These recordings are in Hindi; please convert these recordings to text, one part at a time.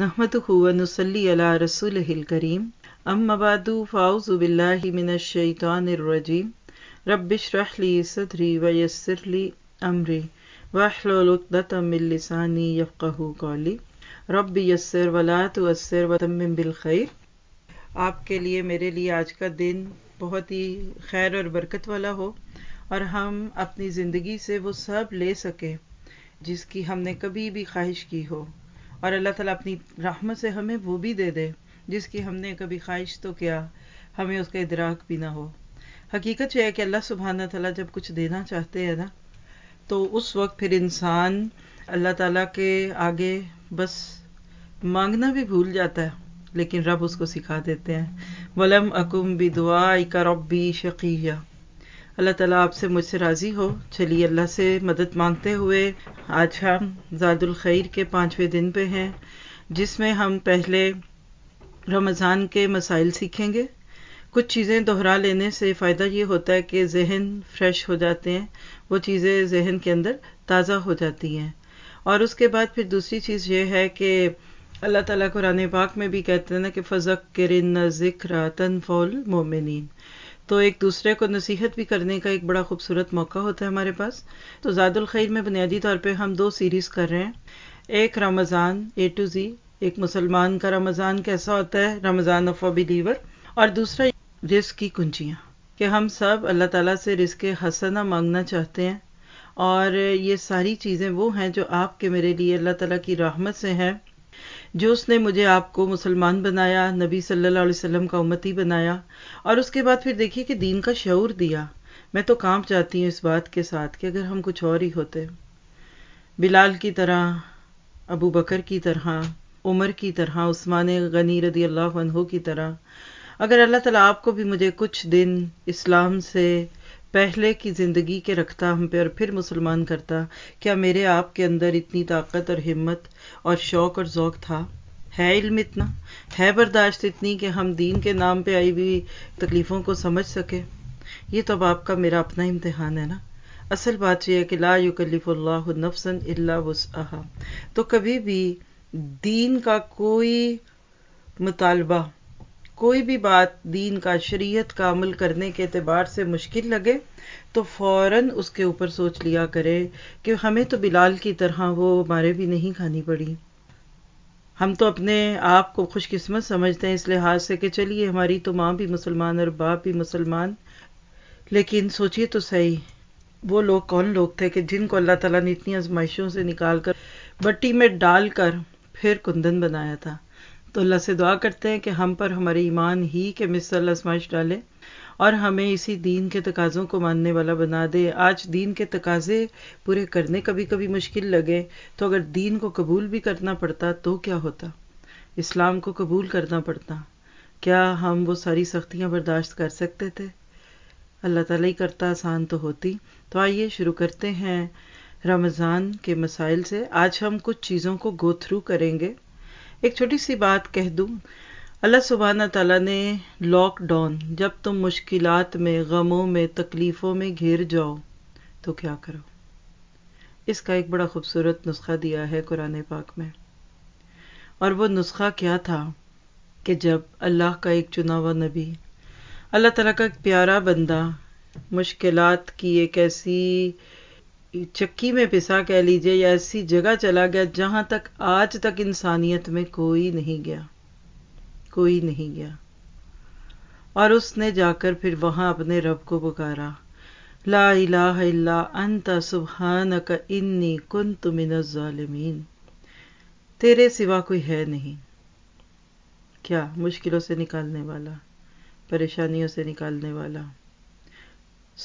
नहमतहू वनसली अला रसूल आपके लिए मेरे लिए आज का दिन बहुत ही खैर और बरकत वाला हो और हम अपनी ज़िंदगी से वो सब ले सकें जिसकी हमने कभी भी ख्वाहिश की हो और अल्लाह ताला अपनी रहमत से हमें वो भी दे दे जिसकी हमने कभी ख्वाहिश तो किया हमें उसका इदराक भी ना हो हकीकत यह है कि अल्लाह सुबहाना तला जब कुछ देना चाहते हैं ना तो उस वक्त फिर इंसान अल्लाह ताला के आगे बस मांगना भी भूल जाता है लेकिन रब उसको सिखा देते हैं वलम अकुम भी दुआ का रबी शकीया अल्लाह ताला आपसे मुझसे राज़ी हो चलिए अल्लाह से मदद मांगते हुए आज हम जादुल खैर के पाँचवें दिन पे हैं जिसमें हम पहले रमज़ान के मसाइल सीखेंगे कुछ चीज़ें दोहरा लेने से फ़ायदा ये होता है कि जहन फ्रेश हो जाते हैं वो चीज़ें जहन के अंदर ताज़ा हो जाती हैं और उसके बाद फिर दूसरी चीज़ ये है कि अल्लाह ताला कुरान पाक में भी कहते हैं ना कि फ़ज़क किरन ज़िक्र तनफौल मोमिन तो एक दूसरे को नसीहत भी करने का एक बड़ा खूबसूरत मौका होता है हमारे पास तो जादुल खैर में बुनियादी तौर पे हम दो सीरीज़ कर रहे हैं एक रमज़ान ए टू ज़ी एक मुसलमान का रमज़ान कैसा होता है रमज़ान ऑफ अ बिलीवर और दूसरा रिस्क की कुंजियाँ कि हम सब अल्लाह ताला से रिस्क हसना मांगना चाहते हैं और ये सारी चीज़ें वो हैं जो आपके मेरे लिए अल्लाह ताला की रहमत से हैं जो उसने मुझे आपको मुसलमान बनाया नबी सल्लल्लाहु अलैहि वसल्लम का उम्मती बनाया और उसके बाद फिर देखिए कि दीन का शौर दिया मैं तो कांप जाती हूँ इस बात के साथ कि अगर हम कुछ और ही होते बिलाल की तरह अबू बकर की तरह उमर की तरह उस्मान गनी रदी अल्लाह की तरह अगर अल्लाह ताला आपको भी मुझे कुछ दिन इस्लाम से पहले की ज़िंदगी के रखता हम पे और फिर मुसलमान करता क्या मेरे आप के अंदर इतनी ताकत और हिम्मत और शौक़ और जौक था है इल्म इतना है बर्दाश्त इतनी कि हम दीन के नाम पे आई हुई तकलीफ़ों को समझ सके ये तो अब आपका मेरा अपना इम्तहान है ना असल बात यह है कि ला युकल्लिफ़ल्लाह नफसन अल्लाह तो कभी भी दीन का कोई मुतालबा कोई भी बात दीन का शरीयत का अमल करने के अतबार से मुश्किल लगे तो फ़ौर उसके ऊपर सोच लिया करें कि हमें तो बिलाल की तरह वो हमारे भी नहीं खानी पड़ी हम तो अपने आप को खुशकिस्मत समझते हैं इस लिहाज से कि चलिए हमारी तो माँ भी मुसलमान और बाप भी मुसलमान लेकिन सोचिए तो सही वो लोग कौन लोग थे कि जिनको अल्लाह ताला ने इतनी आजमाइशों से निकाल कर बट्टी में डाल कर फिर कुंदन बनाया था तो अल्लाह से दुआ करते हैं कि हम पर हमारे ईमान ही के मिसल आजमाइश डाले और हमें इसी दीन के तकाज़ों को मानने वाला बना दे आज दीन के तकाज़े पूरे करने कभी कभी मुश्किल लगे तो अगर दीन को कबूल भी करना पड़ता तो क्या होता इस्लाम को कबूल करना पड़ता क्या हम वो सारी सख्तियाँ बर्दाश्त कर सकते थे अल्लाह ताला ही करता आसान तो होती तो आइए शुरू करते हैं रमज़ान के मसाइल से आज हम कुछ चीज़ों को गो थ्रू करेंगे एक छोटी सी बात कह दू अल्लाह सुबहाना तला ने लॉकडाउन जब तुम मुश्किलात में गमों में तकलीफ़ों में घिर जाओ तो क्या करो इसका एक बड़ा खूबसूरत नुस्खा दिया है कुरान पाक में और वो नुस्खा क्या था कि जब अल्लाह का एक चुनाव नबी अल्लाह तला का एक प्यारा बंदा मुश्किलात की एक ऐसी चक्की में पिसा कह लीजिए या ऐसी जगह चला गया जहां तक आज तक इंसानियत में कोई नहीं गया कोई नहीं गया और उसने जाकर फिर वहां अपने रब को पुकारा ला इलाह इल्ला अंता का इन्नी कुंतु मिनज जालिमीन तेरे सिवा कोई है नहीं क्या मुश्किलों से निकालने वाला परेशानियों से निकालने वाला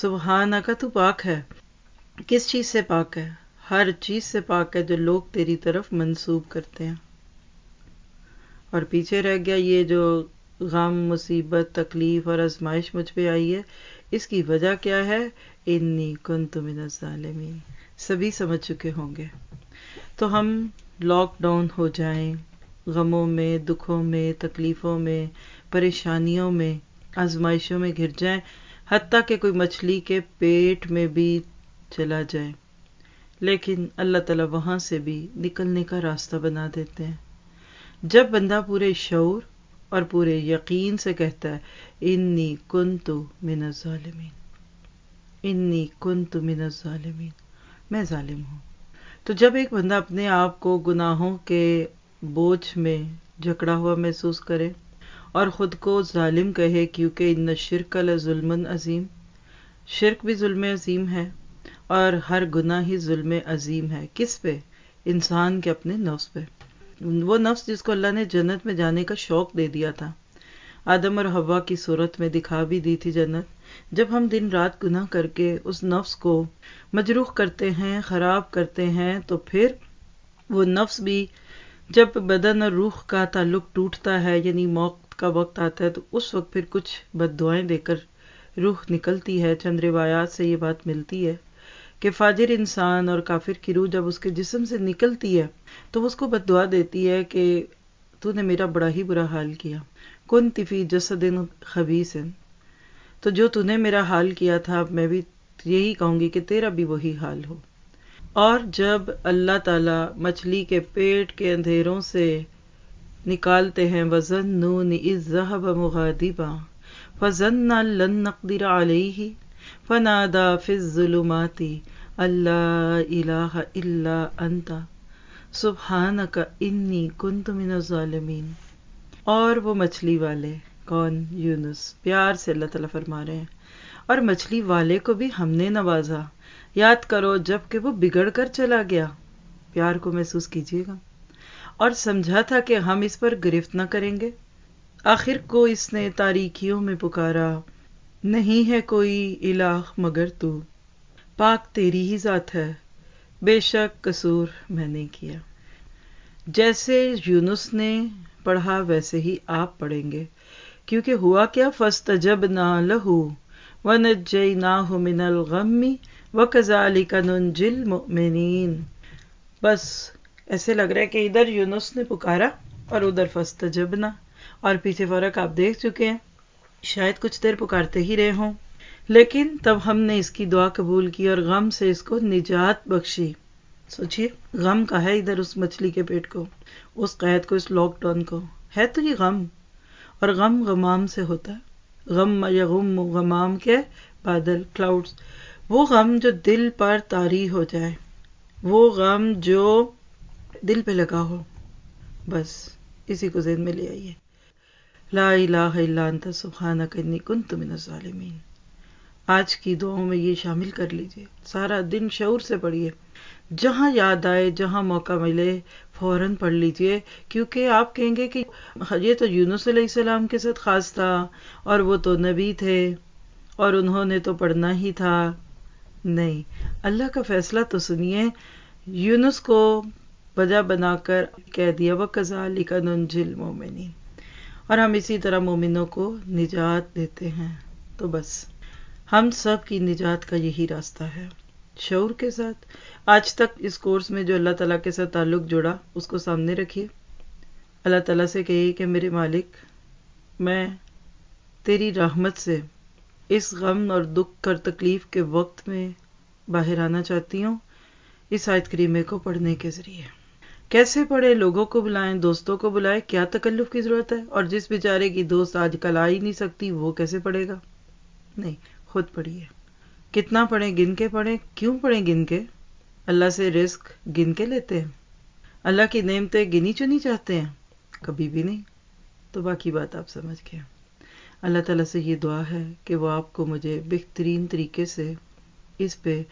सुबहान का तू पाक है किस चीज़ से पाक है हर चीज़ से पाक है जो लोग तेरी तरफ मंसूब करते हैं और पीछे रह गया ये जो गम मुसीबत तकलीफ़ और आजमाइश मुझ पर आई है इसकी वजह क्या है इन्नी कन तुमिनजालमीन सभी समझ चुके होंगे तो हम लॉकडाउन हो जाएं गमों में दुखों में तकलीफ़ों में परेशानियों में आजमाइशों में घिर जाएं हती कि कोई मछली के पेट में भी चला जाए लेकिन अल्लाह तला वहाँ से भी निकलने का रास्ता बना देते हैं जब बंदा पूरे शौर और पूरे यकीन से कहता है इन्नी कुन तो मिन इन्नी कुन तो मिन मैं ालिम हूँ तो जब एक बंदा अपने आप को गुनाहों के बोझ में झकड़ा हुआ महसूस करे और ख़ुद को ालिम कहे क्योंकि इन शिरक लजुल्मन अजीम शिरक भी जुल्म अजीम है और हर गुना ही जुल्म अजीम है किस पे इंसान के अपने नफ्स पे वो नफ्स जिसको अल्लाह ने जन्नत में जाने का शौक दे दिया था आदम और हवा की सूरत में दिखा भी दी थी जन्नत जब हम दिन रात गुना करके उस नफ्स को मजरूख करते हैं ख़राब करते हैं तो फिर वो नफ्स भी जब बदन और रूह का ताल्लुक टूटता है यानी मौत का वक्त आता है तो उस वक्त फिर कुछ बद देकर रूह निकलती है चंद से ये बात मिलती है कि फाजिर इंसान और काफिर की रूह जब उसके जिसम से निकलती है तो उसको बदवा देती है कि तूने मेरा बड़ा ही बुरा हाल किया कुन तिफी जसदिन खबीस तो जो तूने मेरा हाल किया था अब मैं भी यही कहूंगी कि तेरा भी वही हाल हो और जब अल्लाह ताला मछली के पेट के अंधेरों से निकालते हैं वजन नू नून इज़हब मुगादिबा फजन नकदिर आलही फनादा फिजुलुमाती अल्लाह इलाह इल्ला अंता सुबहान का इन्नी कुन और वो मछली वाले कौन यूनुस प्यार से अल्लाह तला फरमा रहे हैं और मछली वाले को भी हमने नवाजा याद करो जब कि वो बिगड़ कर चला गया प्यार को महसूस कीजिएगा और समझा था कि हम इस पर गिरफ्त ना करेंगे आखिर को इसने तारीखियों में पुकारा नहीं है कोई इलाह मगर तू पाक तेरी ही जात है बेशक कसूर मैंने किया जैसे यूनुस ने पढ़ा वैसे ही आप पढ़ेंगे क्योंकि हुआ क्या फस्त जब ना लहू व जय ना हो मिनल गमी व कजाली कनुजिल मोमिन बस ऐसे लग रहा है कि इधर यूनुस ने पुकारा और उधर फस्त जब ना और पीछे फर्क आप देख चुके हैं शायद कुछ देर पुकारते ही रहे हों लेकिन तब हमने इसकी दुआ कबूल की और गम से इसको निजात बख्शी सोचिए गम का है इधर उस मछली के पेट को उस कैद को इस लॉकडाउन को है तो ये गम और गम गमाम से होता है गम यगम गमाम के बादल क्लाउड्स वो गम जो दिल पर तारी हो जाए वो गम जो दिल पे लगा हो बस इसी को जेन में ले आइए ला इलाहा सुबहाना कन्नी कन तुमिन आज की दुआओं में ये शामिल कर लीजिए सारा दिन शौर से पढ़िए जहाँ याद आए जहाँ मौका मिले फ़ौरन पढ़ लीजिए क्योंकि आप कहेंगे कि ये तो यूनुस सलाम के साथ ख़ास था और वो तो नबी थे और उन्होंने तो पढ़ना ही था नहीं अल्लाह का फैसला तो सुनिए यूनुस को वजह बनाकर कह दिया वह कज़ा लिका नजिल मोमिन और हम इसी तरह मोमिनों को निजात देते हैं तो बस हम सब की निजात का यही रास्ता है शौर के साथ आज तक इस कोर्स में जो अल्लाह ताला के साथ ताल्लुक जुड़ा उसको सामने रखिए अल्लाह ताला से कहिए कि मेरे मालिक मैं तेरी रहमत से इस गम और दुख कर तकलीफ़ के वक्त में बाहर आना चाहती हूँ इस आयत करीमे को पढ़ने के ज़रिए कैसे पढ़े लोगों को बुलाएं दोस्तों को बुलाएं क्या तकल्लुफ की ज़रूरत है और जिस बेचारे की दोस्त आजकल आ ही नहीं सकती वो कैसे पढ़ेगा नहीं खुद पढ़िए कितना पढ़ें गिन के पढ़ें क्यों पढ़ें गिन के अल्लाह से रिस्क गिन के लेते हैं अल्लाह की नेमते गिनी चुनी चाहते हैं कभी भी नहीं तो बाकी बात आप समझ गए अल्लाह तला से ये दुआ है कि वो आपको मुझे बेहतरीन तरीके से इस पे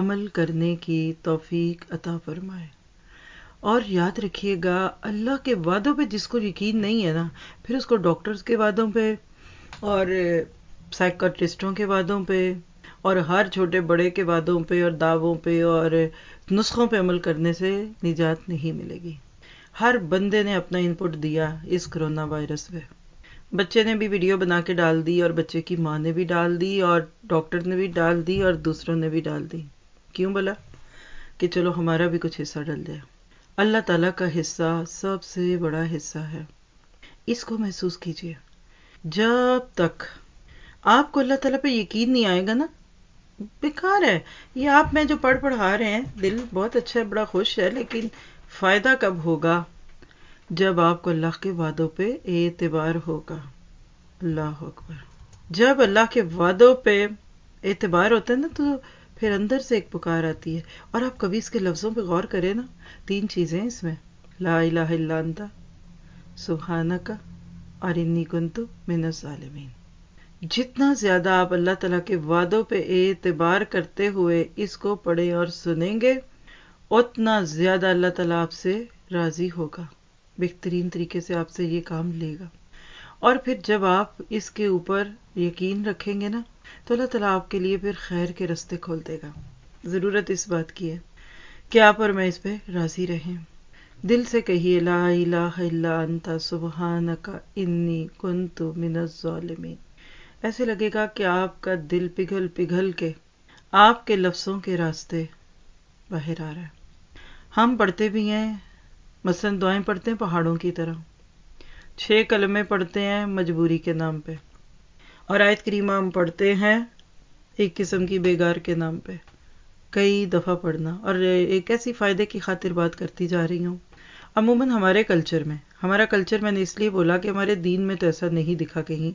अमल करने की तौफीक अता फरमाए और याद रखिएगा अल्लाह के वादों पे जिसको यकीन नहीं है ना फिर उसको डॉक्टर्स के वादों पे और साइकाट्रिस्टों के वादों पे और हर छोटे बड़े के वादों पे और दावों पे और नुस्खों पे अमल करने से निजात नहीं मिलेगी हर बंदे ने अपना इनपुट दिया इस कोरोना वायरस में बच्चे ने भी वीडियो बना के डाल दी और बच्चे की माँ ने भी डाल दी और डॉक्टर ने भी डाल दी और दूसरों ने भी डाल दी क्यों बोला कि चलो हमारा भी कुछ हिस्सा डल जाए अल्लाह ताला का हिस्सा सबसे बड़ा हिस्सा है इसको महसूस कीजिए जब तक आपको अल्लाह ताला पे यकीन नहीं आएगा ना बेकार है ये आप मैं जो पढ़ पढ़ा रहे हैं दिल बहुत अच्छा है बड़ा खुश है लेकिन फ़ायदा कब होगा जब आपको अल्लाह के वादों पे एतबार होगा अल्लाह अकबर जब अल्लाह के वादों पे एतबार होता है ना तो फिर अंदर से एक पुकार आती है और आप कभी इसके लफ्ज़ों पर गौर करें ना तीन चीज़ें इसमें ला लाता सुबहाना का और इन्नी कुंतु मिन सालमीन जितना ज़्यादा आप अल्लाह तला के वादों पे एतबार करते हुए इसको पढ़ें और सुनेंगे उतना ज़्यादा अल्लाह तला आपसे राज़ी होगा बेहतरीन तरीके से आपसे ये काम लेगा और फिर जब आप इसके ऊपर यकीन रखेंगे ना तो अल्लाह तला आपके लिए फिर खैर के रस्ते खोल देगा ज़रूरत इस बात की है कि आप और मैं इस पर राज़ी रहें दिल से कहिए ला ला अंता सुबहान का इन्नी कुंतु तो मिनज़ालमी ऐसे लगेगा कि आपका दिल पिघल पिघल के आपके लफ्सों के रास्ते बाहर आ रहा है हम पढ़ते भी हैं मसन दुआएं पढ़ते हैं पहाड़ों की तरह छह कलमे पढ़ते हैं मजबूरी के नाम पे और आयत करीमा हम पढ़ते हैं एक किस्म की बेगार के नाम पे कई दफ़ा पढ़ना और एक ऐसी फ़ायदे की खातिर बात करती जा रही हूँ अमूमन हमारे कल्चर में हमारा कल्चर मैंने इसलिए बोला कि हमारे दीन में तो ऐसा नहीं दिखा कहीं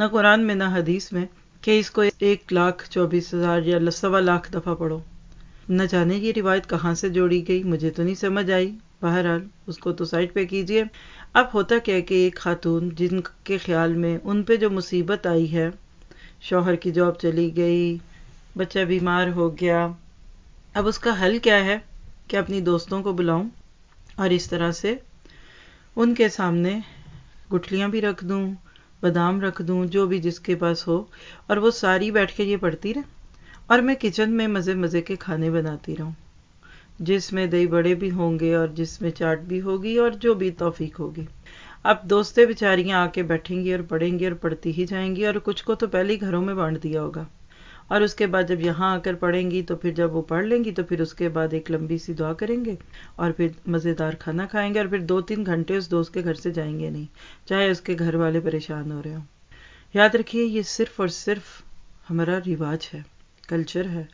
ना कुरान में ना हदीस में कि इसको एक लाख चौबीस हज़ार या सवा लाख दफ़ा पढ़ो न जाने ये रिवायत कहाँ से जोड़ी गई मुझे तो नहीं समझ आई बहरहाल उसको तो साइड पे कीजिए अब होता क्या कि एक खातून जिनके ख्याल में उन पे जो मुसीबत आई है शौहर की जॉब चली गई बच्चा बीमार हो गया अब उसका हल क्या है कि अपनी दोस्तों को बुलाऊं और इस तरह से उनके सामने गुठलियाँ भी रख दूं बादाम रख दूं जो भी जिसके पास हो और वो सारी बैठ के ये पढ़ती रहे और मैं किचन में मज़े मज़े के खाने बनाती रहूँ जिसमें दही बड़े भी होंगे और जिसमें चाट भी होगी और जो भी तोफीक होगी अब दोस्तें बेचारियाँ आके बैठेंगी और पढ़ेंगी और पढ़ती ही जाएंगी और कुछ को तो पहले ही घरों में बांट दिया होगा और उसके बाद जब यहाँ आकर पढ़ेंगी तो फिर जब वो पढ़ लेंगी तो फिर उसके बाद एक लंबी सी दुआ करेंगे और फिर मज़ेदार खाना खाएंगे और फिर दो तीन घंटे उस दोस्त के घर से जाएंगे नहीं चाहे उसके घर वाले परेशान हो रहे हों याद रखिए ये सिर्फ और सिर्फ हमारा रिवाज है कल्चर है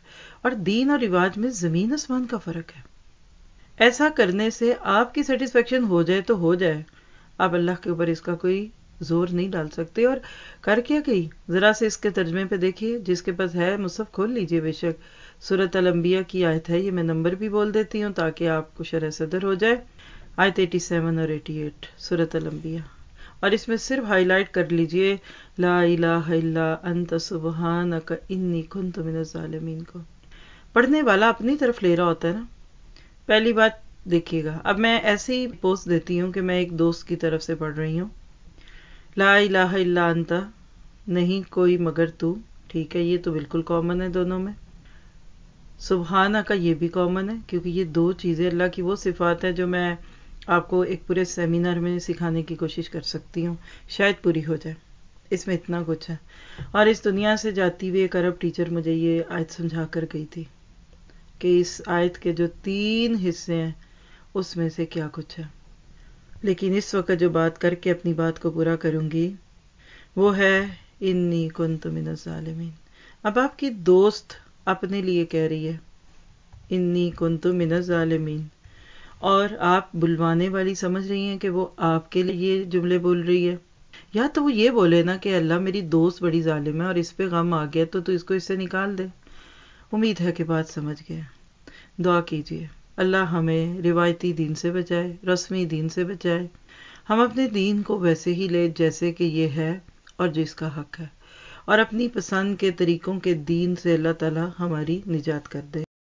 और दीन और रिवाज में ज़मीन आसमान का फ़र्क है ऐसा करने से आपकी सेटिस्फेक्शन हो जाए तो हो जाए आप अल्लाह के ऊपर इसका कोई जोर नहीं डाल सकते और कर क्या कही ज़रा से इसके तर्जमे पे देखिए जिसके पास है मुसफ़ खोल लीजिए बेशक सूरत अलम्बिया की आयत है ये मैं नंबर भी बोल देती हूँ ताकि आपको शरह सदर हो जाए आयत एटी सेवन और 88 सूरत अलम्बिया और इसमें सिर्फ हाईलाइट कर लीजिए ला इला अंत सुबहान का इन्नी खुन तुमिन को पढ़ने वाला अपनी तरफ ले रहा होता है ना पहली बात देखिएगा अब मैं ऐसी पोस्ट देती हूँ कि मैं एक दोस्त की तरफ से पढ़ रही हूँ ला इला अंत नहीं कोई मगर तू ठीक है ये तो बिल्कुल कॉमन है दोनों में सुबहाना का ये भी कॉमन है क्योंकि ये दो चीज़ें अल्लाह की वो सिफात है जो मैं आपको एक पूरे सेमिनार में सिखाने की कोशिश कर सकती हूँ शायद पूरी हो जाए इसमें इतना कुछ है और इस दुनिया से जाती हुई एक अरब टीचर मुझे ये आयत समझा कर गई थी कि इस आयत के जो तीन हिस्से हैं उसमें से क्या कुछ है लेकिन इस वक्त जो बात करके अपनी बात को पूरा करूँगी वो है इन्नी कुन तुमिन अब आपकी दोस्त अपने लिए कह रही है इन्नी कुन तुमिन और आप बुलवाने वाली समझ रही हैं कि वो आपके लिए ये जुमले बोल रही है या तो वो ये बोले ना कि अल्लाह मेरी दोस्त बड़ी जालिम है और इस पे गम आ गया तो तू इसको इससे निकाल दे उम्मीद है कि बात समझ गया दुआ कीजिए अल्लाह हमें रिवायती दीन से बचाए रस्मी दीन से बचाए हम अपने दीन को वैसे ही ले जैसे कि ये है और जिसका हक है और अपनी पसंद के तरीक़ों के दीन से अल्लाह ताला हमारी निजात कर दे